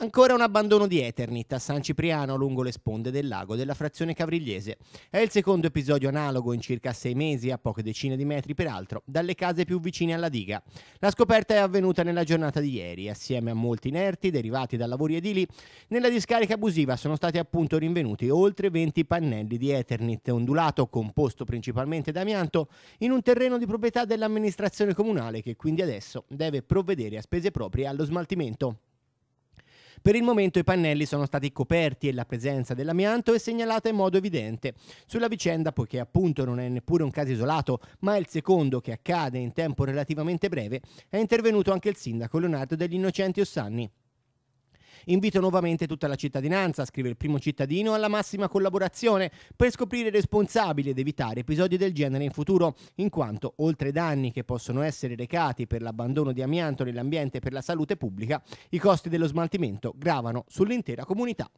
Ancora un abbandono di Eternit a San Cipriano lungo le sponde del lago della frazione cavrigliese. È il secondo episodio analogo in circa sei mesi, a poche decine di metri peraltro, dalle case più vicine alla diga. La scoperta è avvenuta nella giornata di ieri, assieme a molti inerti derivati da lavori edili. Nella discarica abusiva sono stati appunto rinvenuti oltre 20 pannelli di Eternit ondulato, composto principalmente da amianto, in un terreno di proprietà dell'amministrazione comunale che quindi adesso deve provvedere a spese proprie allo smaltimento. Per il momento i pannelli sono stati coperti e la presenza dell'amianto è segnalata in modo evidente. Sulla vicenda, poiché appunto non è neppure un caso isolato, ma è il secondo che accade in tempo relativamente breve, è intervenuto anche il sindaco Leonardo degli Innocenti Ossanni. Invito nuovamente tutta la cittadinanza, scrive il primo cittadino, alla massima collaborazione per scoprire i responsabili ed evitare episodi del genere in futuro, in quanto oltre ai danni che possono essere recati per l'abbandono di amianto nell'ambiente e per la salute pubblica, i costi dello smaltimento gravano sull'intera comunità.